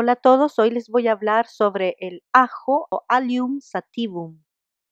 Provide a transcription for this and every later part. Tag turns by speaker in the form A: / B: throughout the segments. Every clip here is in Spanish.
A: Hola a todos, hoy les voy a hablar sobre el ajo o Allium sativum.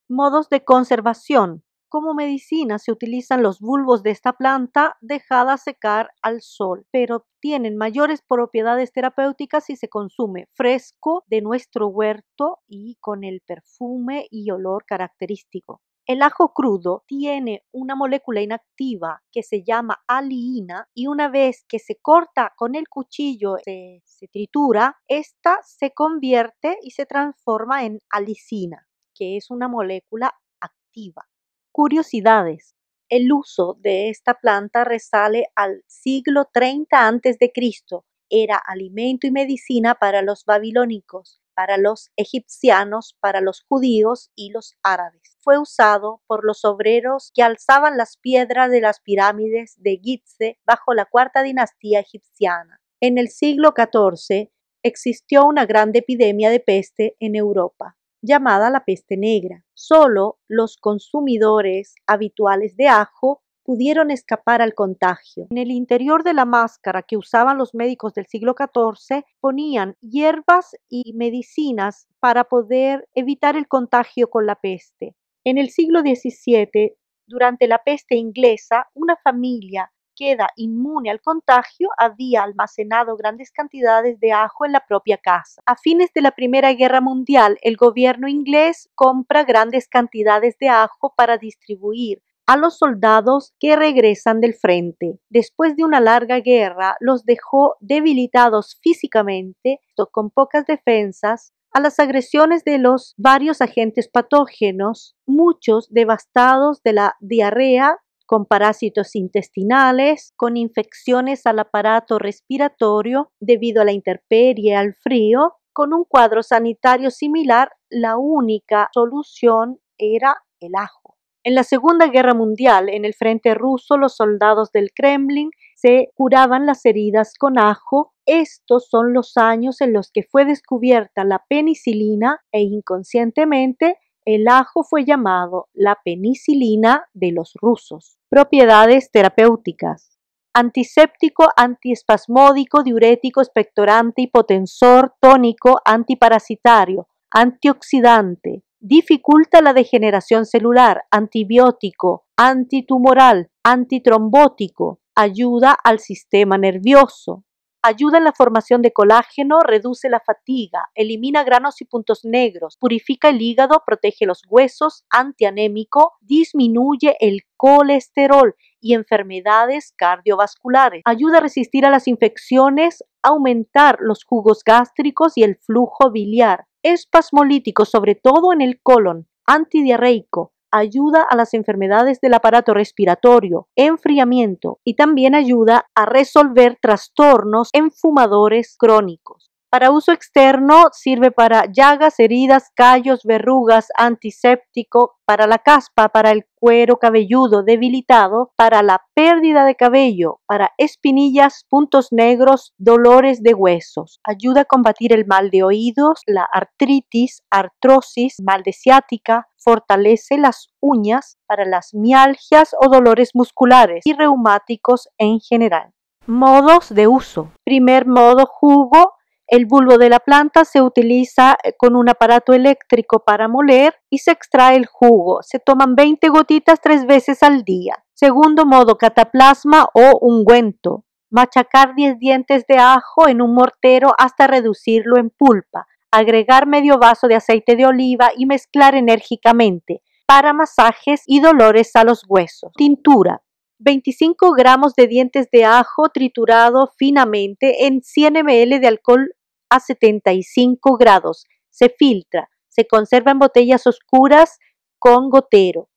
A: Modos de conservación. Como medicina se utilizan los bulbos de esta planta dejada secar al sol, pero tienen mayores propiedades terapéuticas si se consume fresco de nuestro huerto y con el perfume y olor característico. El ajo crudo tiene una molécula inactiva que se llama aliina y una vez que se corta con el cuchillo, se, se tritura, esta se convierte y se transforma en alicina, que es una molécula activa. Curiosidades. El uso de esta planta resale al siglo 30 a.C. Era alimento y medicina para los babilónicos para los egipcianos, para los judíos y los árabes. Fue usado por los obreros que alzaban las piedras de las pirámides de Gizeh bajo la cuarta dinastía egipciana. En el siglo XIV existió una gran epidemia de peste en Europa, llamada la peste negra. Solo los consumidores habituales de ajo pudieron escapar al contagio. En el interior de la máscara que usaban los médicos del siglo XIV ponían hierbas y medicinas para poder evitar el contagio con la peste. En el siglo XVII, durante la peste inglesa, una familia queda inmune al contagio había almacenado grandes cantidades de ajo en la propia casa. A fines de la Primera Guerra Mundial, el gobierno inglés compra grandes cantidades de ajo para distribuir a los soldados que regresan del frente. Después de una larga guerra, los dejó debilitados físicamente, con pocas defensas, a las agresiones de los varios agentes patógenos, muchos devastados de la diarrea, con parásitos intestinales, con infecciones al aparato respiratorio debido a la intemperie, al frío, con un cuadro sanitario similar, la única solución era el ajo. En la Segunda Guerra Mundial, en el frente ruso, los soldados del Kremlin se curaban las heridas con ajo. Estos son los años en los que fue descubierta la penicilina e inconscientemente el ajo fue llamado la penicilina de los rusos. Propiedades terapéuticas antiséptico, antiespasmódico, diurético, expectorante, hipotensor, tónico, antiparasitario, antioxidante, dificulta la degeneración celular, antibiótico, antitumoral, antitrombótico, ayuda al sistema nervioso, ayuda en la formación de colágeno, reduce la fatiga, elimina granos y puntos negros, purifica el hígado, protege los huesos, antianémico, disminuye el colesterol y enfermedades cardiovasculares, ayuda a resistir a las infecciones, aumentar los jugos gástricos y el flujo biliar, espasmolítico, sobre todo en el colon, antidiarreico, ayuda a las enfermedades del aparato respiratorio, enfriamiento y también ayuda a resolver trastornos en fumadores crónicos. Para uso externo sirve para llagas, heridas, callos, verrugas, antiséptico, para la caspa, para el cuero cabelludo debilitado, para la pérdida de cabello, para espinillas, puntos negros, dolores de huesos. Ayuda a combatir el mal de oídos, la artritis, artrosis, mal de ciática, fortalece las uñas para las mialgias o dolores musculares y reumáticos en general. Modos de uso. Primer modo, jugo el bulbo de la planta se utiliza eh, con un aparato eléctrico para moler y se extrae el jugo. Se toman 20 gotitas tres veces al día. Segundo modo, cataplasma o ungüento. Machacar 10 dientes de ajo en un mortero hasta reducirlo en pulpa. Agregar medio vaso de aceite de oliva y mezclar enérgicamente para masajes y dolores a los huesos. Tintura. 25 gramos de dientes de ajo triturado finamente en 100 ml de alcohol a 75 grados. Se filtra, se conserva en botellas oscuras con gotero.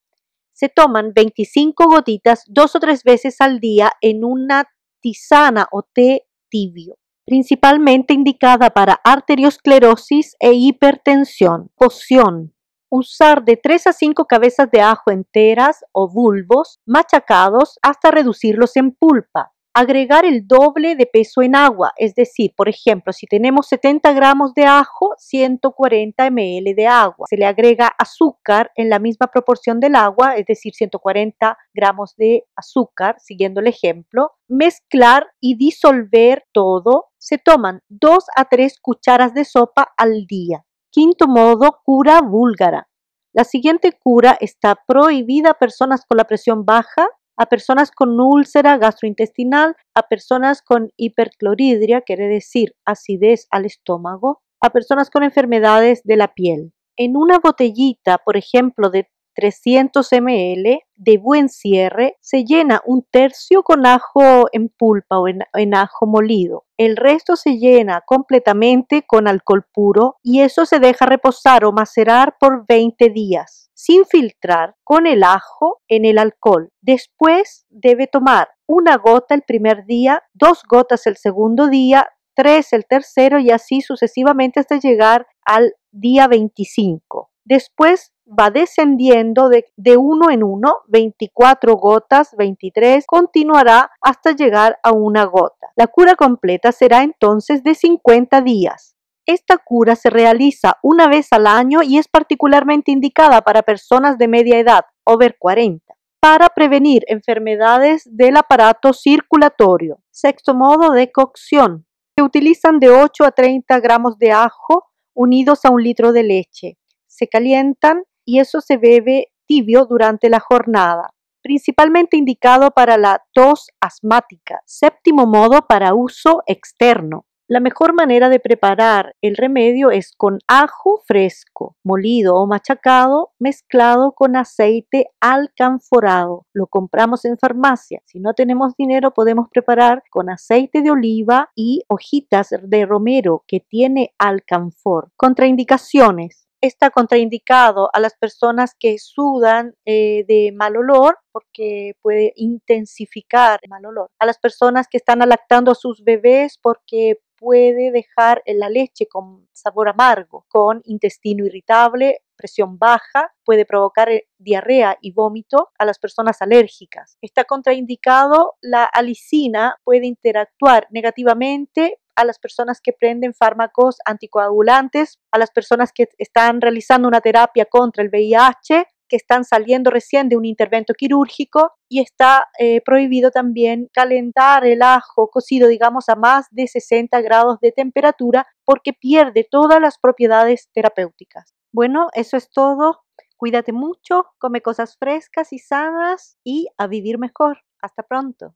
A: Se toman 25 gotitas dos o tres veces al día en una tisana o té tibio, principalmente indicada para arteriosclerosis e hipertensión. Poción. Usar de 3 a 5 cabezas de ajo enteras o bulbos machacados hasta reducirlos en pulpa agregar el doble de peso en agua. Es decir, por ejemplo, si tenemos 70 gramos de ajo, 140 ml de agua. Se le agrega azúcar en la misma proporción del agua, es decir, 140 gramos de azúcar, siguiendo el ejemplo. Mezclar y disolver todo. Se toman 2 a 3 cucharas de sopa al día. Quinto modo, cura búlgara. La siguiente cura está prohibida a personas con la presión baja, a personas con úlcera gastrointestinal, a personas con hipercloridria, quiere decir acidez al estómago, a personas con enfermedades de la piel. En una botellita, por ejemplo, de 300 ml de buen cierre, se llena un tercio con ajo en pulpa o en, ajo molido. El resto se llena completamente con alcohol puro y eso se deja reposar o macerar por 20 días, sin filtrar, con el ajo en el alcohol. Después debe tomar una gota el primer día, dos gotas el segundo día, tres el tercero y así sucesivamente hasta llegar al día 25. Después va descendiendo de, uno en uno, 24 gotas, 23, continuará hasta llegar a una gota. La cura completa será entonces de 50 días. Esta cura se realiza una vez al año y es particularmente indicada para personas de media edad, over 40 para prevenir enfermedades del aparato circulatorio. Sexto modo de cocción. Se utilizan de 8 a 30 gramos de ajo unidos a un litro de leche. Se calientan y eso se bebe tibio durante la jornada, principalmente indicado para la tos asmática, séptimo modo para uso externo. La mejor manera de preparar el remedio es con ajo fresco, molido o machacado, mezclado con aceite alcanforado. Lo compramos en farmacia. Si no tenemos dinero, podemos preparar con aceite de oliva y hojitas de romero que tiene alcanfor. Contraindicaciones está contraindicado a las personas que sudan eh, de mal olor porque puede intensificar el mal olor, a las personas que están lactando a sus bebés porque puede dejar la leche con sabor amargo, con intestino irritable, presión baja, puede provocar eh, diarrea y vómito a las personas alérgicas. Está contraindicado la alicina, puede interactuar negativamente a las personas que prenden fármacos anticoagulantes, a las personas que están realizando una terapia contra el VIH, que están saliendo recién de un intervento quirúrgico y está eh, prohibido también calentar el ajo cocido, digamos, a más de 60 grados de temperatura porque pierde todas las propiedades terapéuticas. Bueno, eso es todo. Cuídate mucho, come cosas frescas y sanas y a vivir mejor. Hasta pronto.